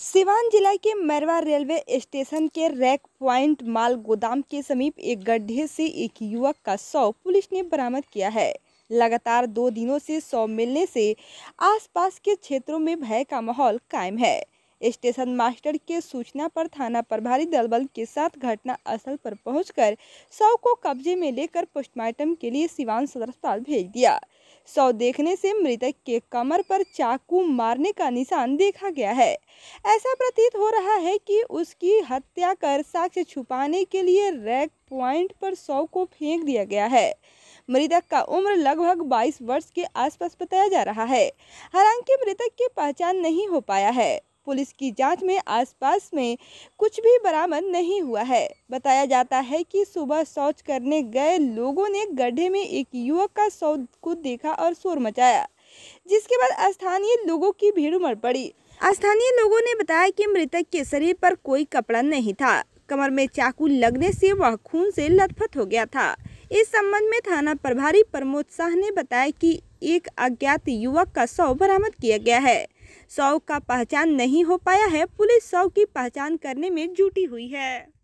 सिवान जिला के Marwa railway station के रैक प्वाइंट माल गोदाम के समीप एक गड्ढे से एक युवक का शव पुलिस ने बरामद किया है लगातार दो दिनों से शव मिलने से आसपास के क्षेत्रों में भय का माहौल कायम है स्टेशन मास्टर के सूचना पर थाना प्रभारी दलबल के साथ घटना स्थल पर पहुंचकर शव को कब्जे में लेकर पोस्टमार्टम के लिए सिवान सदर अस्पताल भेज दिया शव देखने से मृतक के कमर पर चाकू मारने का निशान देखा गया है ऐसा प्रतीत हो रहा है कि उसकी हत्या कर साक्ष्य छुपाने के लिए रैक पॉइंट पर शव को फेंक दिया गया है मृतक का उम्र लगभग 22 वर्ष के आसपास बताया जा रहा है हालांकि मृतक की पहचान नहीं हो पाया है पुलिस की जांच में आसपास में कुछ भी बरामद नहीं हुआ है बताया जाता है कि सुबह शौच करने गए लोगों ने गड्ढे में एक युवक का शव खुद देखा और शोर मचाया जिसके बाद स्थानीय लोगों की भीड़ उमड़ पड़ी स्थानीय लोगों ने बताया कि मृतक के शरीर पर कोई कपड़ा नहीं था कमर में चाकू लगने से वह खून से लथपथ हो गया था इस संबंध में थाना प्रभारी प्रमोद शाह ने बताया कि एक अज्ञात युवक का शव बरामद किया गया है शव का पहचान नहीं हो पाया है पुलिस शव की पहचान करने में जुटी हुई है